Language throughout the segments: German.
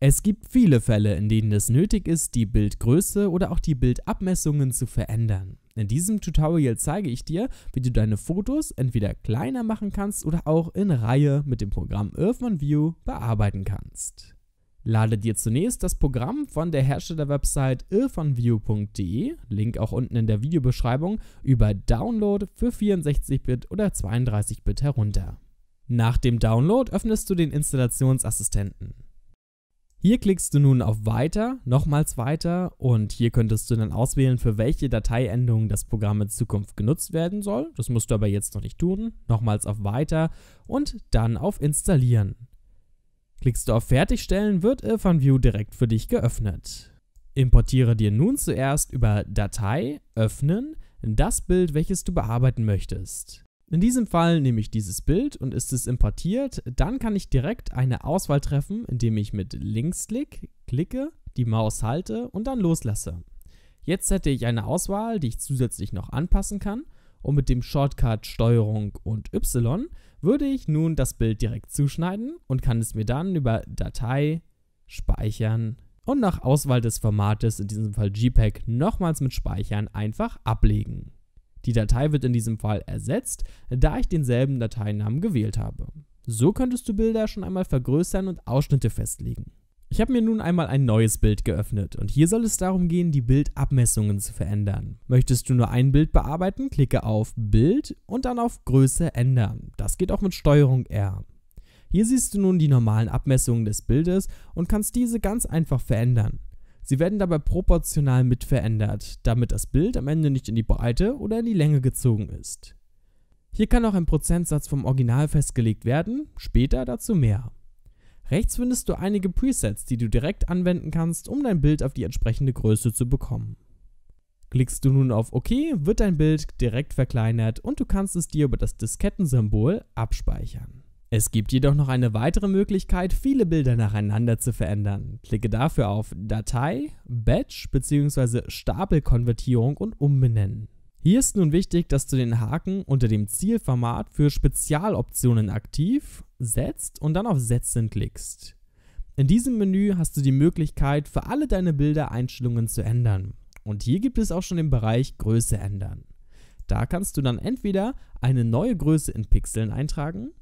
Es gibt viele Fälle, in denen es nötig ist, die Bildgröße oder auch die Bildabmessungen zu verändern. In diesem Tutorial zeige ich dir, wie du deine Fotos entweder kleiner machen kannst oder auch in Reihe mit dem Programm Earthman View bearbeiten kannst. Lade dir zunächst das Programm von der Herstellerwebsite irfanview.de, Link auch unten in der Videobeschreibung, über Download für 64-Bit oder 32-Bit herunter. Nach dem Download öffnest du den Installationsassistenten. Hier klickst du nun auf Weiter, nochmals Weiter und hier könntest du dann auswählen, für welche Dateiendung das Programm in Zukunft genutzt werden soll. Das musst du aber jetzt noch nicht tun. Nochmals auf Weiter und dann auf Installieren. Klickst du auf Fertigstellen, wird IrfanView direkt für dich geöffnet. Importiere dir nun zuerst über Datei, Öffnen, das Bild, welches du bearbeiten möchtest. In diesem Fall nehme ich dieses Bild und ist es importiert, dann kann ich direkt eine Auswahl treffen, indem ich mit Linksklick klicke, die Maus halte und dann loslasse. Jetzt hätte ich eine Auswahl, die ich zusätzlich noch anpassen kann und mit dem Shortcut Steuerung und Y würde ich nun das Bild direkt zuschneiden und kann es mir dann über Datei speichern und nach Auswahl des Formates, in diesem Fall JPEG, nochmals mit Speichern einfach ablegen. Die Datei wird in diesem Fall ersetzt, da ich denselben Dateinamen gewählt habe. So könntest du Bilder schon einmal vergrößern und Ausschnitte festlegen. Ich habe mir nun einmal ein neues Bild geöffnet und hier soll es darum gehen, die Bildabmessungen zu verändern. Möchtest du nur ein Bild bearbeiten, klicke auf Bild und dann auf Größe ändern. Das geht auch mit Steuerung R. Hier siehst du nun die normalen Abmessungen des Bildes und kannst diese ganz einfach verändern. Sie werden dabei proportional mit verändert, damit das Bild am Ende nicht in die Breite oder in die Länge gezogen ist. Hier kann auch ein Prozentsatz vom Original festgelegt werden, später dazu mehr. Rechts findest du einige Presets, die du direkt anwenden kannst, um dein Bild auf die entsprechende Größe zu bekommen. Klickst du nun auf OK, wird dein Bild direkt verkleinert und du kannst es dir über das Diskettensymbol abspeichern. Es gibt jedoch noch eine weitere Möglichkeit, viele Bilder nacheinander zu verändern. Klicke dafür auf Datei, Batch bzw. Stapelkonvertierung und Umbenennen. Hier ist nun wichtig, dass du den Haken unter dem Zielformat für Spezialoptionen aktiv setzt und dann auf Setzen klickst. In diesem Menü hast du die Möglichkeit, für alle deine Bilder Einstellungen zu ändern. Und hier gibt es auch schon den Bereich Größe ändern. Da kannst du dann entweder eine neue Größe in Pixeln eintragen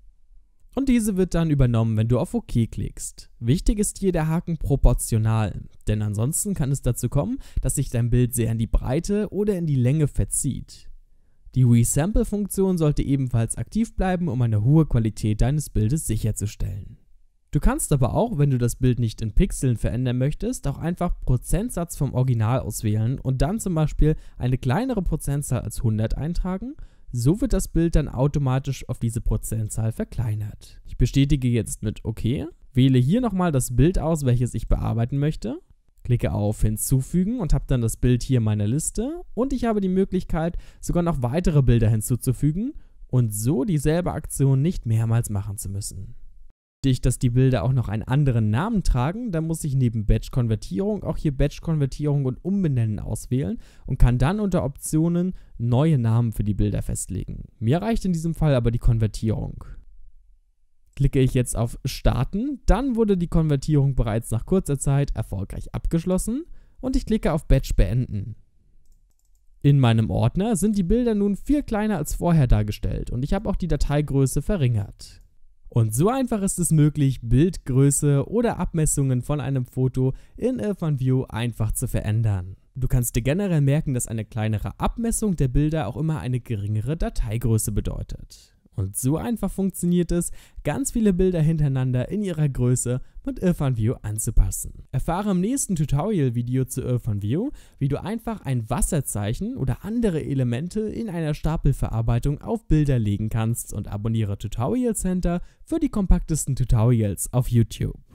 und diese wird dann übernommen, wenn du auf OK klickst. Wichtig ist hier der Haken proportional, denn ansonsten kann es dazu kommen, dass sich dein Bild sehr in die Breite oder in die Länge verzieht. Die Resample-Funktion sollte ebenfalls aktiv bleiben, um eine hohe Qualität deines Bildes sicherzustellen. Du kannst aber auch, wenn du das Bild nicht in Pixeln verändern möchtest, auch einfach Prozentsatz vom Original auswählen und dann zum Beispiel eine kleinere Prozentzahl als 100 eintragen so wird das Bild dann automatisch auf diese Prozentzahl verkleinert. Ich bestätige jetzt mit OK, wähle hier nochmal das Bild aus, welches ich bearbeiten möchte, klicke auf Hinzufügen und habe dann das Bild hier in meiner Liste und ich habe die Möglichkeit, sogar noch weitere Bilder hinzuzufügen und so dieselbe Aktion nicht mehrmals machen zu müssen wichtig, dass die Bilder auch noch einen anderen Namen tragen. Dann muss ich neben Batch-Konvertierung auch hier Batch-Konvertierung und Umbenennen auswählen und kann dann unter Optionen neue Namen für die Bilder festlegen. Mir reicht in diesem Fall aber die Konvertierung. Klicke ich jetzt auf Starten, dann wurde die Konvertierung bereits nach kurzer Zeit erfolgreich abgeschlossen und ich klicke auf Batch beenden. In meinem Ordner sind die Bilder nun viel kleiner als vorher dargestellt und ich habe auch die Dateigröße verringert. Und so einfach ist es möglich, Bildgröße oder Abmessungen von einem Foto in View einfach zu verändern. Du kannst dir generell merken, dass eine kleinere Abmessung der Bilder auch immer eine geringere Dateigröße bedeutet. Und so einfach funktioniert es, ganz viele Bilder hintereinander in ihrer Größe mit IrfanView anzupassen. Erfahre im nächsten Tutorial-Video zu IrfanView, wie du einfach ein Wasserzeichen oder andere Elemente in einer Stapelverarbeitung auf Bilder legen kannst und abonniere Tutorial Center für die kompaktesten Tutorials auf YouTube.